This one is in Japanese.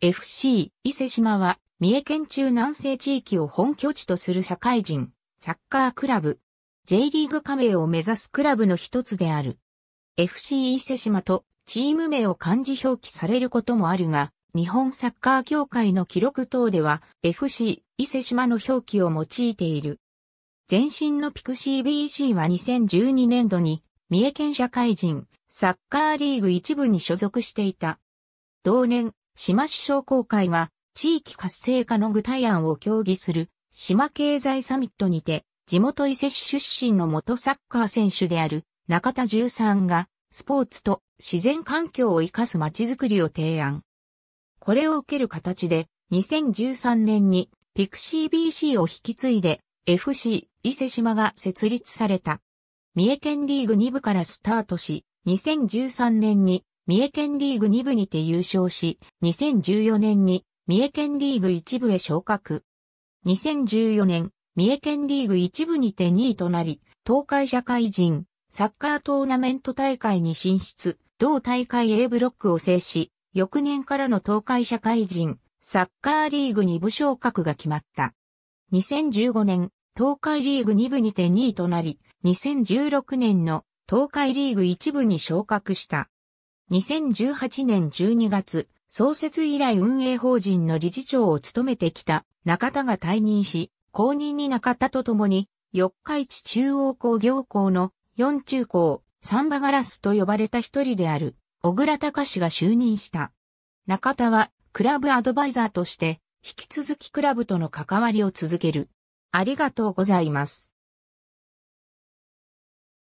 FC 伊勢島は三重県中南西地域を本拠地とする社会人、サッカークラブ、J リーグ加盟を目指すクラブの一つである。FC 伊勢島とチーム名を漢字表記されることもあるが、日本サッカー協会の記録等では FC 伊勢島の表記を用いている。前身のピクシー BC は2012年度に三重県社会人サッカーリーグ一部に所属していた。同年、島市商工会が地域活性化の具体案を協議する島経済サミットにて地元伊勢市出身の元サッカー選手である中田十三がスポーツと自然環境を生かす街づくりを提案。これを受ける形で2013年にピクシー BC を引き継いで FC 伊勢島が設立された。三重県リーグ2部からスタートし、2013年に三重県リーグ2部にて優勝し、2014年に三重県リーグ1部へ昇格。2014年、三重県リーグ1部にて2位となり、東海社会人、サッカートーナメント大会に進出、同大会 A ブロックを制し、翌年からの東海社会人、サッカーリーグ2部昇格が決まった。2015年、東海リーグ2部にて2位となり、2016年の東海リーグ1部に昇格した。2018年12月、創設以来運営法人の理事長を務めてきた中田が退任し、公認に中田と共に、四日市中央工業校の四中高、三馬ガラスと呼ばれた一人である、小倉隆氏が就任した。中田は、クラブアドバイザーとして、引き続きクラブとの関わりを続ける。ありがとうございます。